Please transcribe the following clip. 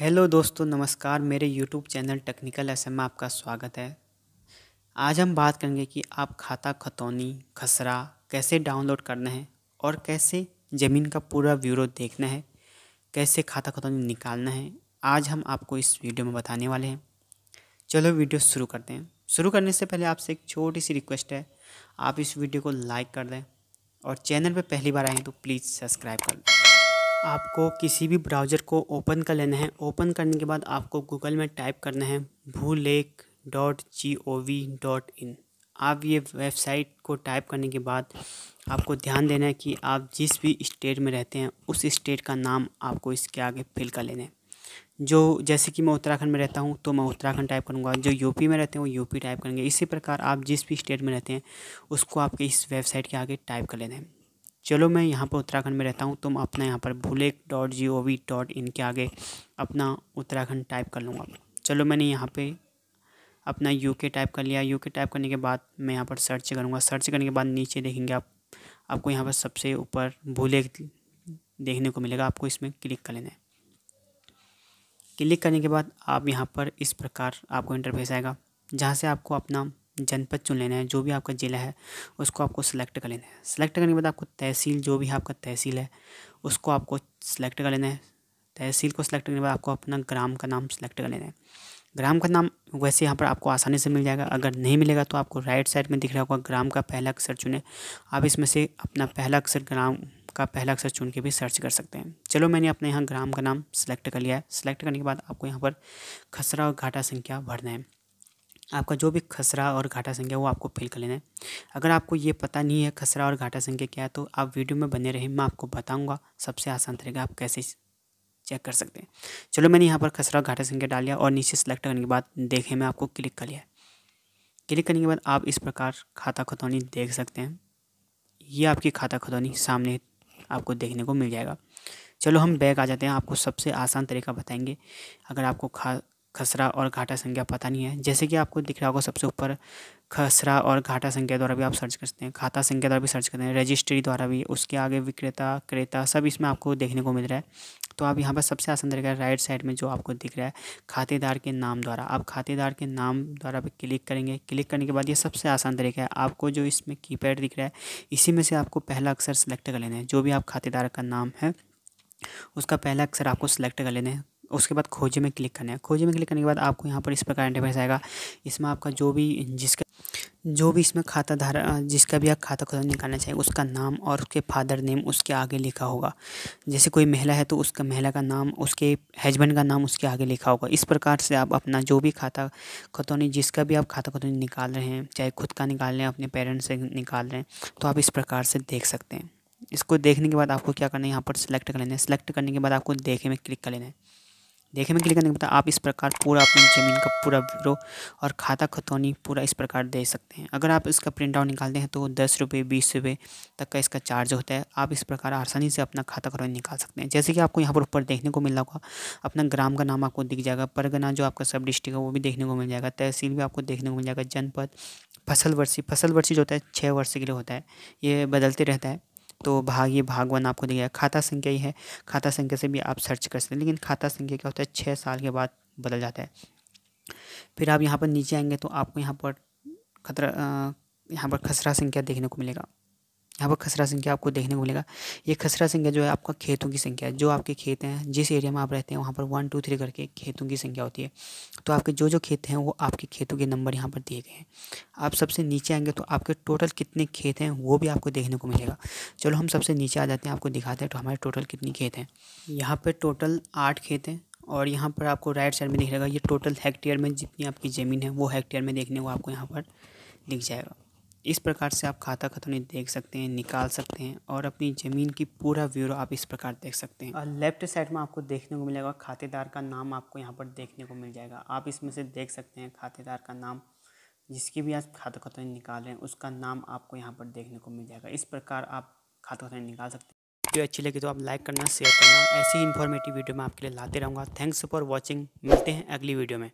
hello दोस्तों नमस्कार मेरे यूट्यूब चैनल टेक्निकल एस में आपका स्वागत है आज हम बात करेंगे कि आप खाता खतौनी खसरा कैसे डाउनलोड करना है और कैसे ज़मीन का पूरा ब्यूरो देखना है कैसे खाता खतौनी निकालना है आज हम आपको इस वीडियो में बताने वाले हैं चलो वीडियो शुरू करते हैं शुरू करने से पहले आपसे एक छोटी सी रिक्वेस्ट है आप इस वीडियो को लाइक कर दें और चैनल पर पहली बार आएँ तो प्लीज़ सब्सक्राइब कर दें आपको किसी भी ब्राउज़र को ओपन कर लेना है ओपन करने के बाद आपको गूगल में टाइप करना है लेक dot G O V dot in आप ये वेबसाइट को टाइप करने के बाद आपको ध्यान देना है कि आप जिस भी स्टेट में रहते हैं उस स्टेट का नाम आपको इसके आगे फिल कर लेना है जो जैसे कि मैं उत्तराखंड में रहता हूँ तो मैं उत्तराखंड टाइप करूँगा जो यूपी में रहते हैं वो यूपी टाइप करेंगे इसी प्रकार आप जिस भी स्टेट में रहते हैं उसको आपके इस वेबसाइट के आगे टाइप कर लेना है चलो मैं यहाँ पर उत्तराखंड में रहता हूँ तुम अपना यहाँ पर Bhulekh dot G O V dot in के आगे अपना उत्तराखंड टाइप कर लूँगा चलो मैंने यहाँ पे अपना यू के टाइप कर लिया यू के टाइप करने के बाद मैं यहाँ पर सर्च करूँगा सर्च करने के बाद नीचे देखेंगे आप आपको यहाँ पर सबसे ऊपर भूलेख देखने को मिलेगा आपको इसमें क्लिक कर लेना है क्लिक करने के बाद आप यहाँ पर इस प्रकार आपको इंटरफेस आएगा जहाँ से आपको अपना जनपद चुन लेना है जो भी आपका ज़िला है उसको आपको सेलेक्ट कर लेना है सेलेक्ट करने के बाद आपको तहसील जो भी आपका तहसील है उसको आपको सेलेक्ट कर लेना है तहसील को सिलेक्ट करने के बाद आपको अपना ग्राम का नाम सेलेक्ट कर लेना है ग्राम का नाम वैसे यहाँ पर आपको आसानी से मिल जाएगा अगर नहीं मिलेगा तो आपको राइट साइड में दिख रहा होगा ग्राम का पहला अक्षर चुने आप इसमें से अपना पहला अक्षर ग्राम का पहला अक्षर चुन के भी सर्च कर सकते हैं चलो मैंने अपने यहाँ ग्राम का नाम सेलेक्ट कर लिया है सेलेक्ट करने के बाद आपको यहाँ पर खसरा और घाटा संख्या भरना है आपका जो भी खसरा और घाटा संख्या वो आपको फिल कर लेना है अगर आपको ये पता नहीं है खसरा और घाटा संख्या क्या है तो आप वीडियो में बने रहें मैं आपको बताऊँगा सबसे आसान तरीका आप कैसे चेक कर सकते हैं चलो मैंने यहाँ पर खसरा घाटा संख्या डाल लिया और नीचे सेलेक्ट करने के बाद देखें मैं आपको क्लिक कर लिया क्लिक करने के बाद आप इस प्रकार खाता खतौनी देख सकते हैं ये आपकी खाता खतौनी सामने आपको देखने को मिल जाएगा चलो हम बैग आ जाते हैं आपको सबसे आसान तरीका बताएंगे अगर आपको खा खसरा और घाटा संख्या पता नहीं है जैसे कि आपको दिख रहा होगा सबसे ऊपर खसरा और घाटा संख्या द्वारा भी आप सर्च कर सकते हैं खाता संख्या द्वारा भी सर्च करते हैं रजिस्ट्री द्वारा भी उसके आगे विक्रेता क्रेता सब इसमें आपको देखने को मिल रहा है तो आप यहाँ पर सबसे आसान तरीका राइट साइड में जो आपको दिख रहा है खातेदार के नाम द्वारा आप खातेदार के नाम द्वारा भी क्लिक करेंगे क्लिक करने के बाद ये सबसे आसान तरीका है आपको जो इसमें कीपैड दिख रहा है इसी में से आपको पहला अक्सर सेलेक्ट कर लेना है जो भी आप खातेदार का नाम है उसका पहला अक्सर आपको सेलेक्ट कर लेना है उसके बाद खोजे में क्लिक करना है खोजे में क्लिक करने के बाद आपको यहाँ पर इस प्रकार इंटरफेस आएगा इसमें आपका जो भी जिसका जो भी इसमें खाता धारा जिसका भी आप खाता खुद निकालना चाहिए उसका नाम और उसके फादर नेम उसके आगे लिखा होगा जैसे कोई महिला है तो उसका महिला का नाम उसके हस्बैंड का नाम उसके आगे लिखा होगा इस प्रकार से आप अपना जो भी खाता खतौनी जिसका भी आप खाता खतौनी निकाल रहे हैं चाहे खुद का निकाल रहे हैं अपने पेरेंट्स से निकाल रहे हैं तो आप इस प्रकार से देख सकते हैं इसको देखने के बाद आपको क्या करना है यहाँ पर सिलेक्ट कर लेना है सिलेक्ट करने के बाद आपको देखे में क्लिक कर लेना है देखने में क्लिक करने के बाद आप इस प्रकार पूरा अपनी ज़मीन का पूरा ब्यूरो और खाता खतौनी पूरा इस प्रकार दे सकते हैं अगर आप इसका प्रिंट आउट निकालते हैं तो दस रुपये बीस रुपये तक का इसका चार्ज होता है आप इस प्रकार आसानी से अपना खाता खतौनी निकाल सकते हैं जैसे कि आपको यहाँ पर ऊपर देखने को मिल रहा होगा अपना ग्राम का नाम आपको दिख जाएगा परगना जो आपका सब डिस्ट्रिक्ट है वो भी देखने को मिल जाएगा तहसील भी आपको देखने को मिल जाएगा जनपद फसल वर्षी फसल वर्षी जो होता है छः वर्ष के लिए होता है ये बदलते रहता है तो भाग ये भाग वन आपको दिया खाता संख्या ही है खाता संख्या से भी आप सर्च कर सकते हैं लेकिन खाता संख्या क्या होता है छः साल के बाद बदल जाता है फिर आप यहाँ पर नीचे आएंगे तो आपको यहाँ पर खतरा यहाँ पर खसरा संख्या देखने को मिलेगा यहाँ पर खसरा संख्या आपको देखने को मिलेगा ये खसरा संख्या जो है आपका खेतों की संख्या है जो आपके खेत हैं जिस एरिया में आप रहते हैं वहाँ पर वन टू थ्री करके खेतों की संख्या होती है तो आपके जो जो खेत हैं वो आपके खेतों के नंबर यहाँ पर दिए गए हैं आप सबसे नीचे आएंगे तो आपके टोटल कितने खेत हैं वो भी आपको देखने को मिलेगा चलो हम सबसे नीचे आ जाते हैं आपको दिखाते हैं तो हमारे टोटल कितनी खेत हैं यहाँ पर टोटल आठ खेत हैं और यहाँ पर आपको राइट साइड में दिखेगा ये टोटल हेक्टेयर में जितनी आपकी ज़मीन है वो हेक्टेयर में देखने को आपको यहाँ पर दिख जाएगा इस प्रकार से आप खाता खतौनी देख सकते हैं निकाल सकते हैं और अपनी ज़मीन की पूरा व्यूरो आप इस प्रकार देख सकते हैं और लेफ्ट साइड में आपको देखने को मिलेगा खातेदार का नाम आपको यहाँ पर देखने को मिल जाएगा आप इसमें से देख सकते हैं खातेदार का नाम जिसकी भी आप खाता खतौनी निकाल रहे हैं उसका नाम आपको यहाँ पर देखने को मिल जाएगा इस प्रकार आप खाता खतौनी निकाल सकते हैं वीडियो अच्छी लगी तो आप लाइक करना शेयर करना ऐसी इन्फॉर्मेटिव वीडियो मैं आपके लिए लाते रहूँगा थैंक्स फॉर वॉचिंग मिलते हैं अगली वीडियो में